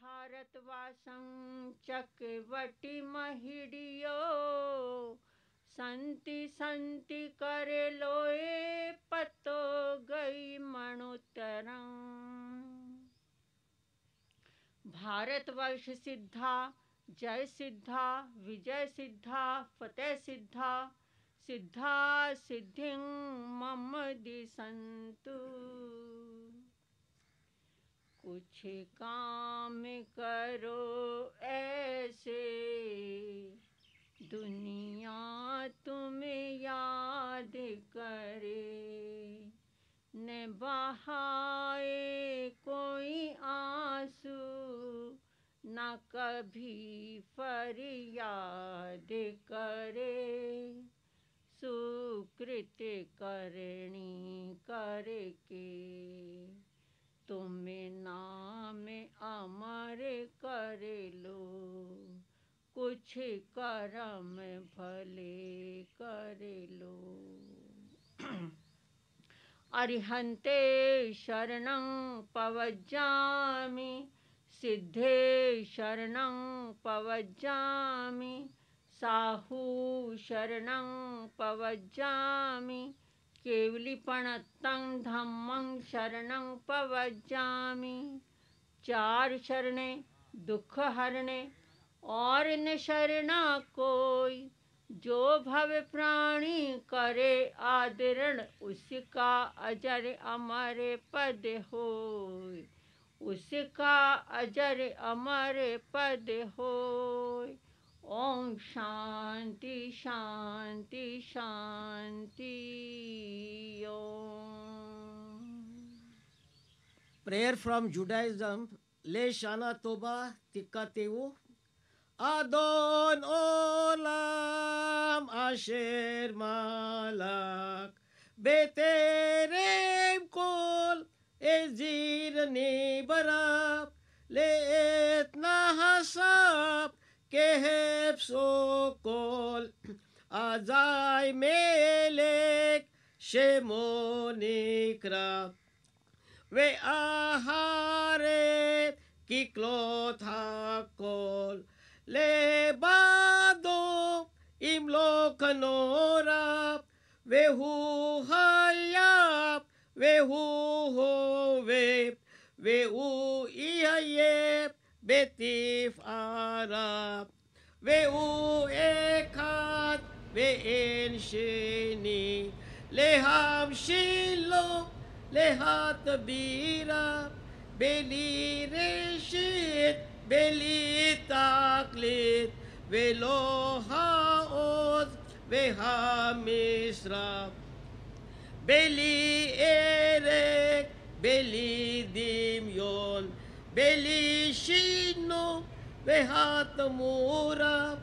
भारतवासं चक्रवटिमहिडियो संति संति कर लोए पतो गई मणुतरं भारतवर्ष सिद्धा जय सिद्धा विजय सिद्धा फतेह सिद्धा सिद्धा सिद्धिं मम दिसन्तु कुछ काम करो ऐसे दुनिया तुम्हें याद करे न बहाए कोई आंसू न कभी फरियाद करे सुकृत करणी करके तुम नाम अमर कर लो कुछ कर्म भले कर लो अरिहंते शरण पवज्जामि सिद्धे शरण पवज्जामि साहू शरण पवज्जामि केवलीपणतं धम्म शरण पवजा चार शरणे दुख हरणे और न शरणा कोई जो भव प्राणी करे आदरण उसका अजर अमर पद हो उसका अजर अमर पद हो ओम शांति शांति शांति prayer from Judaism, Le Shana Toba Tikateu, Adon Olam Asher Malak, Beterem Kol Ezir Nibarab, Leet Nahasab, Kehep Sokol, Azai Melek, Shemo वे आहारे की क्लोथा कोल ले बादो इम लोक वे हु वे हु हो वे वे उ ये बेतीफ आरा वे उ एकाद वे एन शेनी ले हम शीलो Le lehat bira beli reshit beli taklit velo haoz veha misra beli erek beli dimyon beli shino vehat mura